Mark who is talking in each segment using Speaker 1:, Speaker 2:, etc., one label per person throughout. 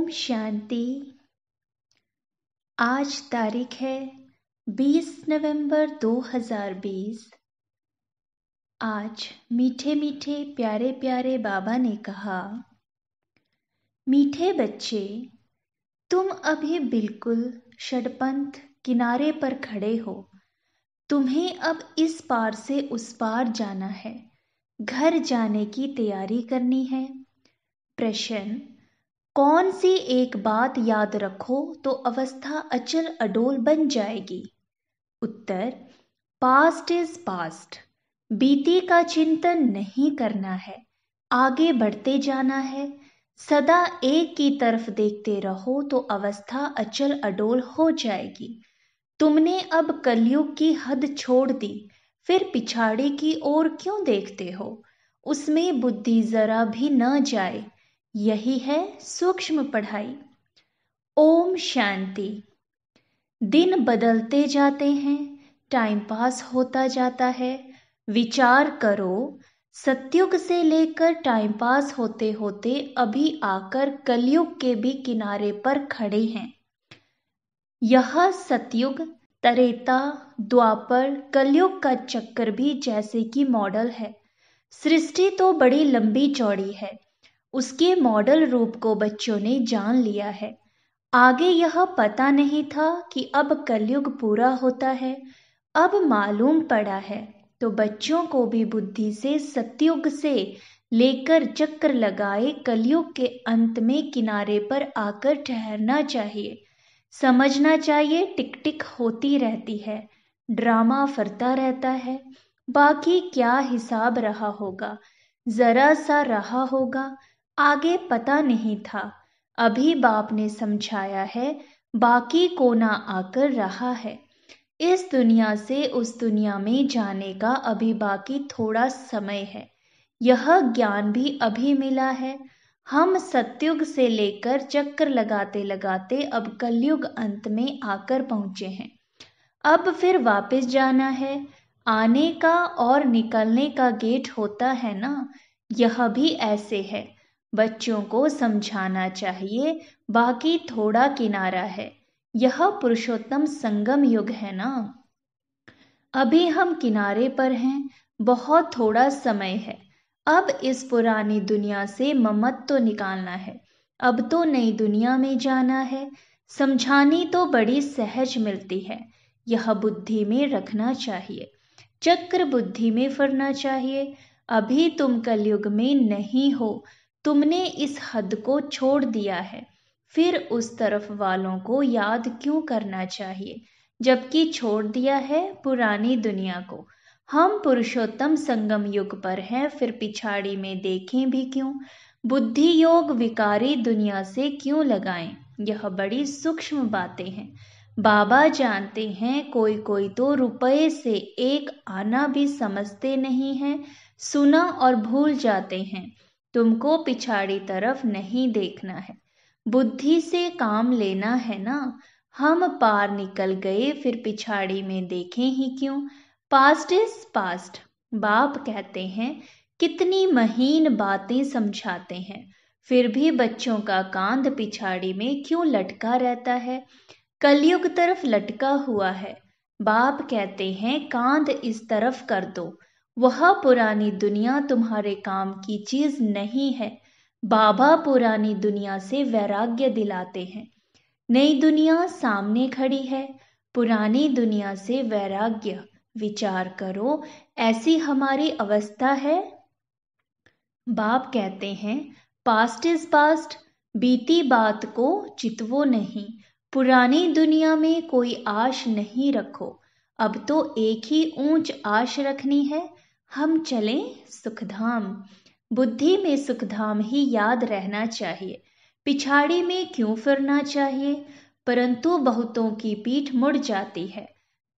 Speaker 1: ओम शांति आज तारीख है 20 नवंबर 2020 आज मीठे मीठे प्यारे प्यारे बाबा ने कहा मीठे बच्चे तुम अभी बिल्कुल षडपंथ किनारे पर खड़े हो तुम्हें अब इस पार से उस पार जाना है घर जाने की तैयारी करनी है प्रश्न कौन सी एक बात याद रखो तो अवस्था अचल अडोल बन जाएगी उत्तर पास्ट इज पास्ट बीती का चिंतन नहीं करना है आगे बढ़ते जाना है सदा एक की तरफ देखते रहो तो अवस्था अचल अडोल हो जाएगी तुमने अब कलयुग की हद छोड़ दी फिर पिछाड़ी की ओर क्यों देखते हो उसमें बुद्धि जरा भी न जाए यही है सूक्ष्म पढ़ाई ओम शांति दिन बदलते जाते हैं टाइम पास होता जाता है विचार करो सत्युग से लेकर टाइम पास होते होते अभी आकर कलयुग के भी किनारे पर खड़े हैं यह सतयुग तरेता द्वापर कलयुग का चक्कर भी जैसे कि मॉडल है सृष्टि तो बड़ी लंबी चौड़ी है उसके मॉडल रूप को बच्चों ने जान लिया है आगे यह पता नहीं था कि अब कलयुग पूरा होता है अब मालूम पड़ा है तो बच्चों को भी बुद्धि से सत्युग से लेकर चक्र लगाए कलयुग के अंत में किनारे पर आकर ठहरना चाहिए समझना चाहिए टिकटिक होती रहती है ड्रामा फरता रहता है बाकी क्या हिसाब रहा होगा जरा सा रहा होगा आगे पता नहीं था अभी बाप ने समझाया है बाकी कोना आकर रहा है इस दुनिया से उस दुनिया में जाने का अभी बाकी थोड़ा समय है यह ज्ञान भी अभी मिला है हम सत्युग से लेकर चक्कर लगाते लगाते अब कलयुग अंत में आकर पहुंचे हैं अब फिर वापस जाना है आने का और निकलने का गेट होता है ना यह भी ऐसे है बच्चों को समझाना चाहिए बाकी थोड़ा किनारा है यह पुरुषोत्तम संगम युग है ना अभी हम किनारे पर हैं बहुत थोड़ा समय है अब इस पुरानी दुनिया से ममत तो निकालना है अब तो नई दुनिया में जाना है समझानी तो बड़ी सहज मिलती है यह बुद्धि में रखना चाहिए चक्र बुद्धि में फरना चाहिए अभी तुम कलयुग में नहीं हो तुमने इस हद को छोड़ दिया है फिर उस तरफ वालों को याद क्यों करना चाहिए जबकि छोड़ दिया है पुरानी दुनिया को हम पुरुषोत्तम संगम युग पर हैं फिर पिछाड़ी में देखें भी क्यों बुद्धि योग विकारी दुनिया से क्यों लगाएं यह बड़ी सूक्ष्म बातें हैं बाबा जानते हैं कोई कोई तो रुपए से एक आना भी समझते नहीं है सुना और भूल जाते हैं तुमको पिछाड़ी तरफ नहीं देखना है बुद्धि से काम लेना है ना हम पार निकल गए फिर पिछाड़ी में देखें ही क्यों पास्ट इज पास्ट बाप कहते हैं कितनी महीन बातें समझाते हैं फिर भी बच्चों का कांध पिछाड़ी में क्यों लटका रहता है कलयुग तरफ लटका हुआ है बाप कहते हैं कांध इस तरफ कर दो वह पुरानी दुनिया तुम्हारे काम की चीज नहीं है बाबा पुरानी दुनिया से वैराग्य दिलाते हैं नई दुनिया सामने खड़ी है पुरानी दुनिया से वैराग्य विचार करो ऐसी हमारी अवस्था है बाप कहते हैं पास्ट इज पास्ट बीती बात को चितवो नहीं पुरानी दुनिया में कोई आश नहीं रखो अब तो एक ही ऊंच आश रखनी है हम चलें सुखधाम बुद्धि में सुखधाम ही याद रहना चाहिए पिछाड़ी में क्यों फिरना चाहिए परंतु बहुतों की पीठ मुड़ जाती है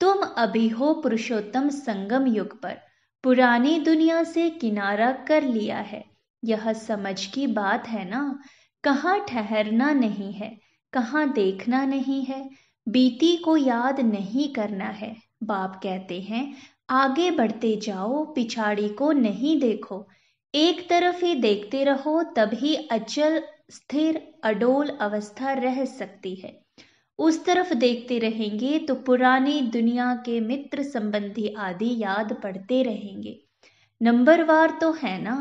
Speaker 1: तुम अभी हो पुरुषोत्तम संगम युग पर पुरानी दुनिया से किनारा कर लिया है यह समझ की बात है ना कहाँ ठहरना नहीं है कहाँ देखना नहीं है बीती को याद नहीं करना है बाप कहते हैं आगे बढ़ते जाओ पिछाड़ी को नहीं देखो एक तरफ ही देखते रहो तभी अचल स्थिर अडोल अवस्था रह सकती है उस तरफ देखते रहेंगे तो पुरानी दुनिया के मित्र संबंधी आदि याद पड़ते रहेंगे नंबर वार तो है ना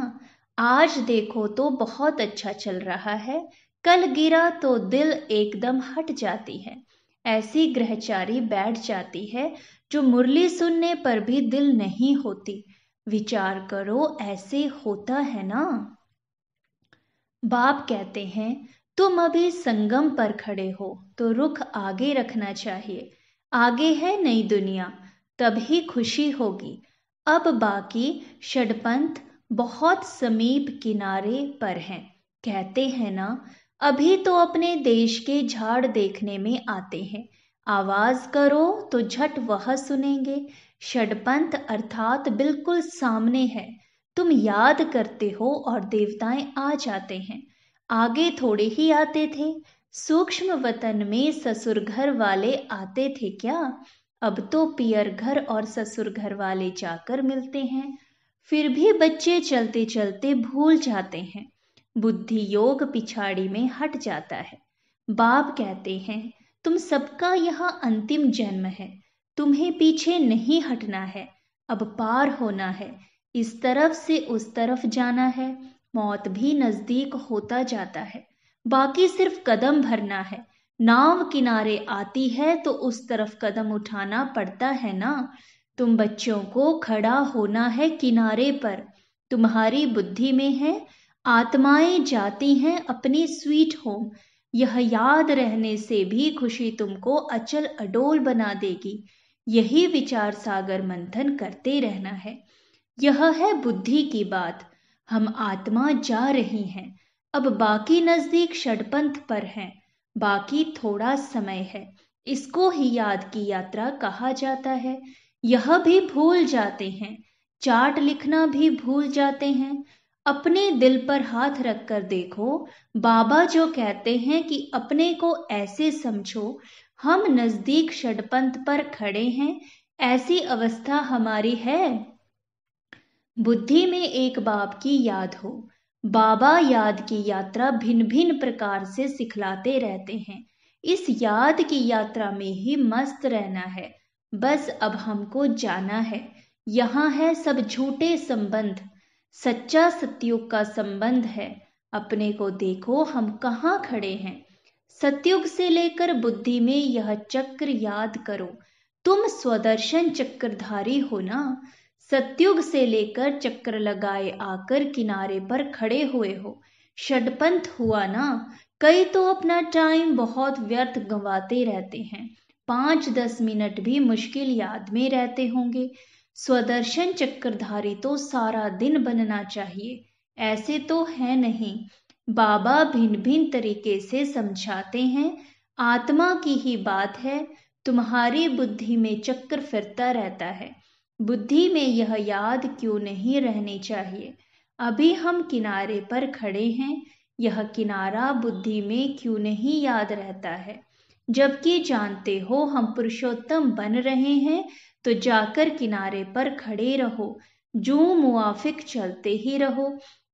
Speaker 1: आज देखो तो बहुत अच्छा चल रहा है कल गिरा तो दिल एकदम हट जाती है ऐसी ग्रहचारी बैठ जाती है जो मुरली सुनने पर भी दिल नहीं होती विचार करो ऐसे होता है ना बाप कहते हैं तुम अभी संगम पर खड़े हो तो रुख आगे रखना चाहिए आगे है नई दुनिया तभी खुशी होगी अब बाकी षडपंथ बहुत समीप किनारे पर हैं कहते हैं ना अभी तो अपने देश के झाड़ देखने में आते हैं आवाज करो तो झट वह सुनेंगे षडपंथ अर्थात बिल्कुल सामने है तुम याद करते हो और देवताएं आ जाते हैं आगे थोड़े ही आते थे सूक्ष्म वतन में ससुर घर वाले आते थे क्या अब तो पियर घर और ससुर घर वाले जाकर मिलते हैं फिर भी बच्चे चलते चलते भूल जाते हैं बुद्धि योग पिछाड़ी में हट जाता है बाप कहते हैं तुम सबका यह अंतिम जन्म है तुम्हें पीछे नहीं हटना है अब पार होना है इस तरफ से उस तरफ जाना है मौत भी नजदीक होता जाता है बाकी सिर्फ कदम भरना है नाव किनारे आती है तो उस तरफ कदम उठाना पड़ता है ना तुम बच्चों को खड़ा होना है किनारे पर तुम्हारी बुद्धि में है आत्माएं जाती हैं अपनी स्वीट होम यह याद रहने से भी खुशी तुमको अचल अडोल बना देगी यही विचार सागर मंथन करते रहना है यह है बुद्धि की बात हम आत्मा जा रही हैं अब बाकी नजदीक षडपंथ पर हैं बाकी थोड़ा समय है इसको ही याद की यात्रा कहा जाता है यह भी भूल जाते हैं चार्ट लिखना भी भूल जाते हैं अपने दिल पर हाथ रख कर देखो बाबा जो कहते हैं कि अपने को ऐसे समझो हम नजदीक षडपंथ पर खड़े हैं ऐसी अवस्था हमारी है बुद्धि में एक बाप की याद हो बाबा याद की यात्रा भिन्न भिन्न प्रकार से सिखलाते रहते हैं इस याद की यात्रा में ही मस्त रहना है बस अब हमको जाना है यहाँ है सब झूठे संबंध सच्चा सत्युग का संबंध है अपने को देखो हम कहाँ खड़े हैं सत्युग से लेकर बुद्धि में यह चक्र याद करो तुम स्वदर्शन चक्रधारी हो ना सत्युग से लेकर चक्र लगाए आकर किनारे पर खड़े हुए हो षडपंथ हुआ ना कई तो अपना टाइम बहुत व्यर्थ गंवाते रहते हैं पांच दस मिनट भी मुश्किल याद में रहते होंगे स्वदर्शन चक्रधारी तो सारा दिन बनना चाहिए ऐसे तो है नहीं बाबा भिन्न भिन्न तरीके से समझाते हैं आत्मा की ही बात है तुम्हारी बुद्धि में चक्कर फिरता रहता है बुद्धि में यह याद क्यों नहीं रहनी चाहिए अभी हम किनारे पर खड़े हैं यह किनारा बुद्धि में क्यों नहीं याद रहता है जबकि जानते हो हम पुरुषोत्तम बन रहे हैं तो जाकर किनारे पर खड़े रहो जो मुआफिक चलते ही रहो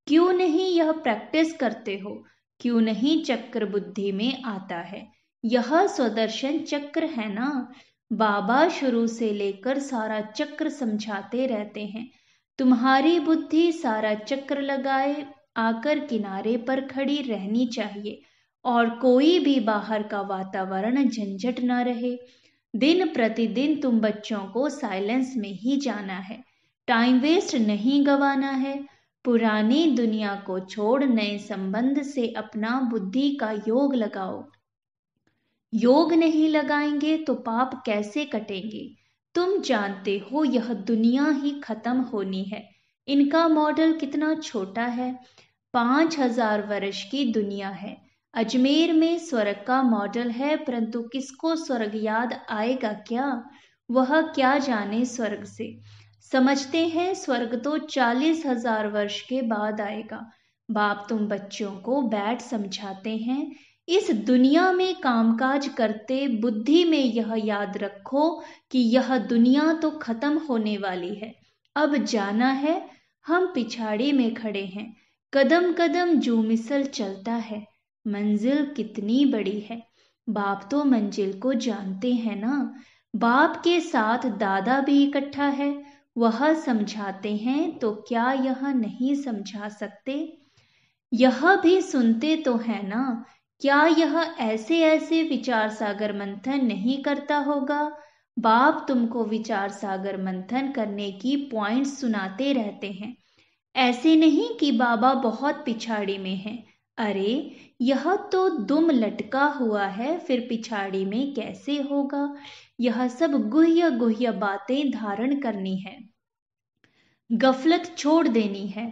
Speaker 1: क्यों नहीं यह प्रैक्टिस करते हो क्यों नहीं चक्र बुद्धि में आता है यह स्वदर्शन चक्र है ना बाबा शुरू से लेकर सारा चक्र समझाते रहते हैं तुम्हारी बुद्धि सारा चक्र लगाए आकर किनारे पर खड़ी रहनी चाहिए और कोई भी बाहर का वातावरण झंझट ना रहे दिन प्रतिदिन तुम बच्चों को साइलेंस में ही जाना है टाइम वेस्ट नहीं गवाना है पुरानी दुनिया को छोड़ नए संबंध से अपना बुद्धि का योग लगाओ योग नहीं लगाएंगे तो पाप कैसे कटेंगे तुम जानते हो यह दुनिया ही खत्म होनी है इनका मॉडल कितना छोटा है पांच हजार वर्ष की दुनिया है अजमेर में स्वर्ग का मॉडल है परंतु किसको स्वर्ग याद आएगा क्या वह क्या जाने स्वर्ग से समझते हैं स्वर्ग तो चालीस हजार वर्ष के बाद आएगा बाप तुम बच्चों को बैठ समझाते हैं इस दुनिया में कामकाज करते बुद्धि में यह याद रखो कि यह दुनिया तो खत्म होने वाली है अब जाना है हम पिछाड़ी में खड़े हैं कदम कदम जो मिसल चलता है मंजिल कितनी बड़ी है बाप तो मंजिल को जानते हैं ना बाप के साथ दादा भी इकट्ठा है वह समझाते हैं तो क्या यह नहीं समझा सकते यह भी सुनते तो है ना क्या यह ऐसे ऐसे विचार सागर मंथन नहीं करता होगा बाप तुमको विचार सागर मंथन करने की पॉइंट्स सुनाते रहते हैं ऐसे नहीं कि बाबा बहुत पिछाड़ी में हैं अरे यह तो दुम लटका हुआ है फिर पिछाड़ी में कैसे होगा यह सब गुह्य गुह्य बातें धारण करनी है गफलत छोड़ देनी है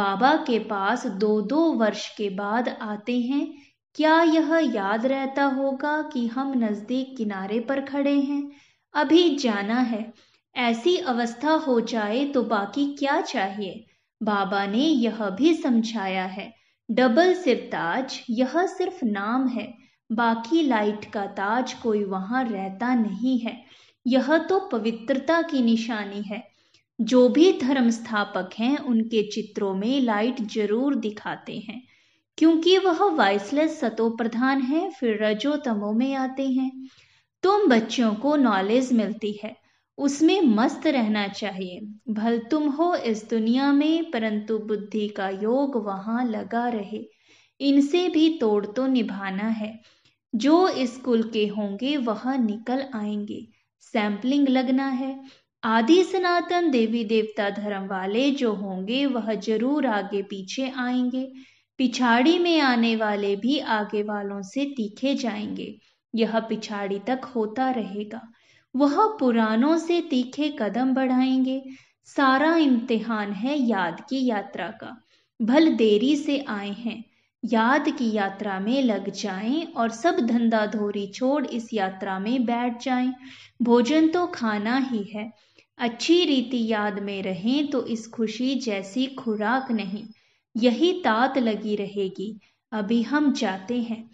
Speaker 1: बाबा के पास दो दो वर्ष के बाद आते हैं क्या यह याद रहता होगा कि हम नजदीक किनारे पर खड़े हैं अभी जाना है ऐसी अवस्था हो जाए तो बाकी क्या चाहिए बाबा ने यह भी समझाया है डबल सिरताज यह सिर्फ नाम है बाकी लाइट का ताज कोई वहां रहता नहीं है यह तो पवित्रता की निशानी है जो भी धर्म स्थापक हैं उनके चित्रों में लाइट जरूर दिखाते हैं क्योंकि वह वाइसलेस सतो प्रधान है फिर रजो तमो में आते हैं तुम बच्चों को नॉलेज मिलती है उसमें मस्त रहना चाहिए भल तुम हो इस दुनिया में परंतु बुद्धि का योग वहां लगा रहे इनसे भी तोड़ तो निभाना है जो इस कुल के होंगे वह निकल आएंगे सैंपलिंग लगना है आदि सनातन देवी देवता धर्म वाले जो होंगे वह जरूर आगे पीछे आएंगे पिछाड़ी में आने वाले भी आगे वालों से तीखे जाएंगे यह पिछाड़ी तक होता रहेगा वह पुरानों से तीखे कदम बढ़ाएंगे सारा इम्तिहान है याद की यात्रा का भल देरी से आए हैं याद की यात्रा में लग जाएं और सब धंधा धोरी छोड़ इस यात्रा में बैठ जाएं भोजन तो खाना ही है अच्छी रीति याद में रहें तो इस खुशी जैसी खुराक नहीं यही तात लगी रहेगी अभी हम जाते हैं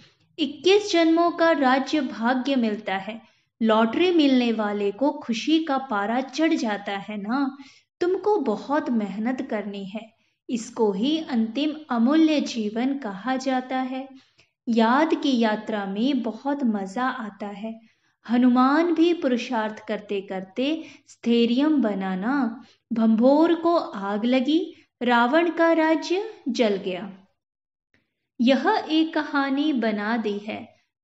Speaker 1: इक्कीस जन्मों का राज्य भाग्य मिलता है लॉटरी मिलने वाले को खुशी का पारा चढ़ जाता है ना तुमको बहुत मेहनत करनी है इसको ही अंतिम अमूल्य जीवन कहा जाता है याद की यात्रा में बहुत मजा आता है हनुमान भी पुरुषार्थ करते करते स्थेरियम बनाना भंभोर को आग लगी रावण का राज्य जल गया यह एक कहानी बना दी है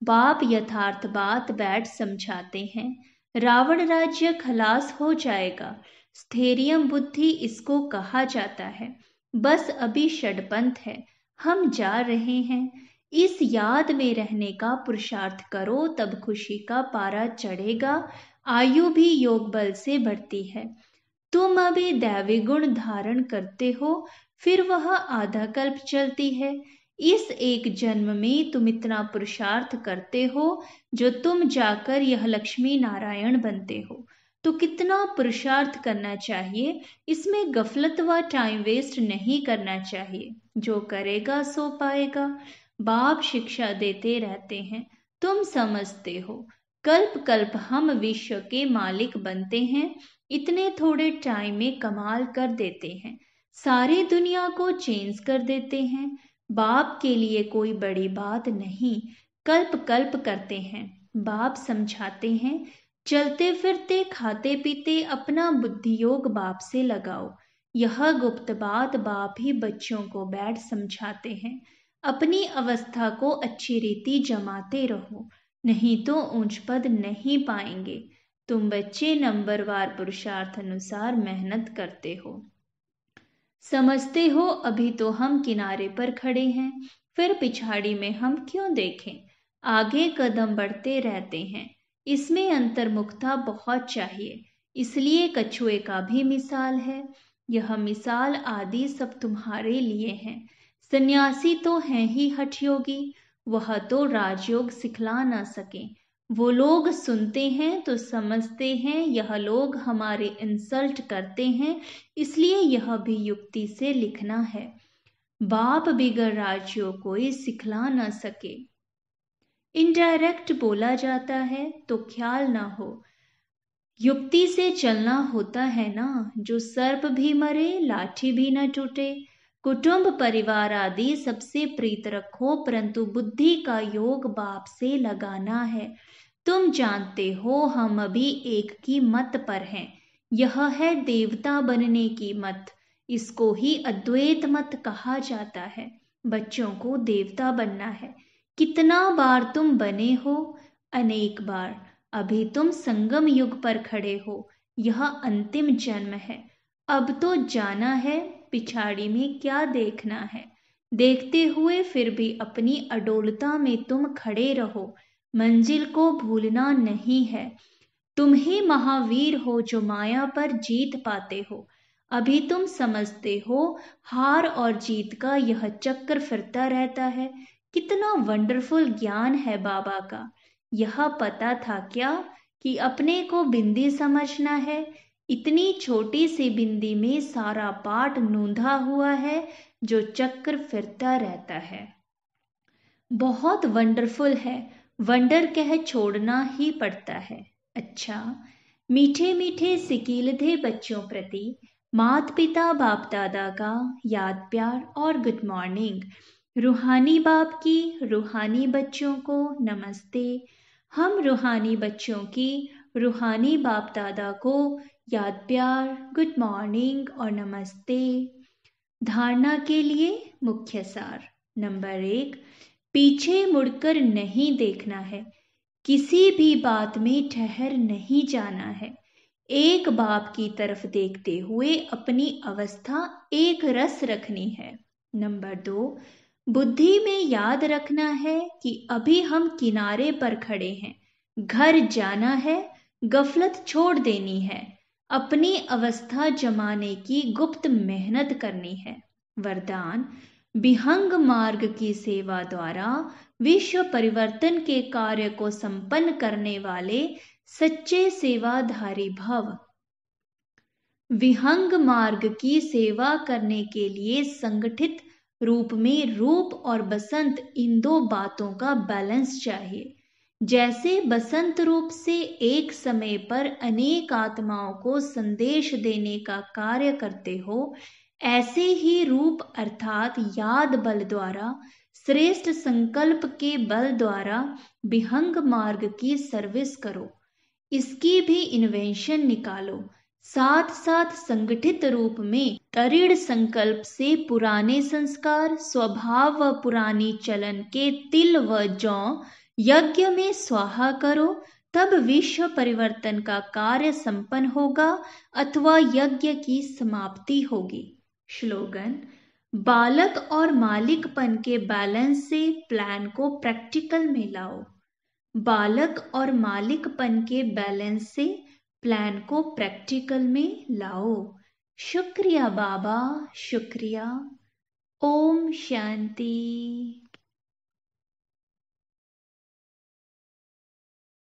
Speaker 1: बाप यथार्थ बात बैठ समझाते हैं रावण राज्य खलास हो जाएगा स्थेरियम बुद्धि इसको कहा जाता है बस अभी षडपंथ है हम जा रहे हैं इस याद में रहने का पुरुषार्थ करो तब खुशी का पारा चढ़ेगा आयु भी योग बल से बढ़ती है तुम अभी दैवी गुण धारण करते हो फिर वह आधा कल्प चलती है इस एक जन्म में तुम इतना पुरुषार्थ करते हो जो तुम जाकर यह लक्ष्मी नारायण बनते हो तो कितना पुरुषार्थ करना चाहिए इसमें गफलत व टाइम वेस्ट नहीं करना चाहिए जो करेगा सो पाएगा बाप शिक्षा देते रहते हैं तुम समझते हो कल्प कल्प हम विश्व के मालिक बनते हैं इतने थोड़े टाइम में कमाल कर देते हैं सारी दुनिया को चेंज कर देते हैं बाप के लिए कोई बड़ी बात नहीं कल्प कल्प करते हैं बाप समझाते हैं चलते फिरते खाते पीते अपना बुद्धि योग बाप से लगाओ यह गुप्त बात बाप ही बच्चों को बैठ समझाते हैं अपनी अवस्था को अच्छी रीति जमाते रहो नहीं तो ऊंच पद नहीं पाएंगे तुम बच्चे नंबरवार पुरुषार्थ अनुसार मेहनत करते हो समझते हो अभी तो हम किनारे पर खड़े हैं फिर पिछाड़ी में हम क्यों देखें आगे कदम बढ़ते रहते हैं इसमें अंतर्मुखता बहुत चाहिए इसलिए कछुए का भी मिसाल है यह मिसाल आदि सब तुम्हारे लिए हैं सन्यासी तो हैं ही हठयोगी वह तो राजयोग सिखला ना सके वो लोग सुनते हैं तो समझते हैं यह लोग हमारे इंसल्ट करते हैं इसलिए यह भी युक्ति से लिखना है बाप बिगड़ राज्यों कोई सिखला न सके इनडायरेक्ट बोला जाता है तो ख्याल ना हो युक्ति से चलना होता है ना जो सर्प भी मरे लाठी भी न टूटे कुटुंब परिवार आदि सबसे प्रीत रखो परंतु बुद्धि का योग बाप से लगाना है तुम जानते हो हम अभी एक की मत पर हैं यह है देवता बनने की मत इसको ही अद्वैत मत कहा जाता है बच्चों को देवता बनना है कितना बार तुम बने हो अनेक बार अभी तुम संगम युग पर खड़े हो यह अंतिम जन्म है अब तो जाना है पिछाड़ी में क्या देखना है देखते हुए फिर भी अपनी अडोलता में तुम खड़े रहो मंजिल को भूलना नहीं है तुम ही महावीर हो जो माया पर जीत पाते हो अभी तुम समझते हो हार और जीत का यह चक्र फिरता रहता है कितना वंडरफुल ज्ञान है बाबा का यह पता था क्या कि अपने को बिंदी समझना है इतनी छोटी सी बिंदी में सारा पाठ नूंधा हुआ है जो चक्र फिरता रहता है बहुत वंडरफुल है वंडर कह छोड़ना ही पड़ता है अच्छा मीठे मीठे सिकीलधे बच्चों प्रति मात पिता बाप दादा का याद प्यार और गुड मॉर्निंग रूहानी बाप की रूहानी बच्चों को नमस्ते हम रूहानी बच्चों की रूहानी बाप दादा को याद प्यार गुड मॉर्निंग और नमस्ते धारणा के लिए मुख्य सार नंबर एक पीछे मुड़कर नहीं देखना है किसी भी बात में ठहर नहीं जाना है एक बाप की तरफ देखते हुए अपनी अवस्था एक रस रखनी है नंबर दो बुद्धि में याद रखना है कि अभी हम किनारे पर खड़े हैं घर जाना है गफलत छोड़ देनी है अपनी अवस्था जमाने की गुप्त मेहनत करनी है वरदान विहंग मार्ग की सेवा द्वारा विश्व परिवर्तन के कार्य को संपन्न करने वाले सच्चे सेवाधारी भव विहंग मार्ग की सेवा करने के लिए संगठित रूप में रूप और बसंत इन दो बातों का बैलेंस चाहिए जैसे बसंत रूप से एक समय पर अनेक आत्माओं को संदेश देने का कार्य करते हो ऐसे ही रूप अर्थात याद बल द्वारा श्रेष्ठ संकल्प के बल द्वारा विहंग मार्ग की सर्विस करो इसकी भी इन्वेंशन निकालो साथ साथ संगठित रूप में दृढ़ संकल्प से पुराने संस्कार स्वभाव व पुरानी चलन के तिल व जौ यज्ञ में स्वाहा करो तब विश्व परिवर्तन का कार्य संपन्न होगा अथवा यज्ञ की समाप्ति होगी स्लोगन बालक और मालिकपन के बैलेंस से प्लान को प्रैक्टिकल में लाओ बालक और मालिकपन के बैलेंस से प्लान को प्रैक्टिकल में लाओ शुक्रिया बाबा शुक्रिया ओम शांति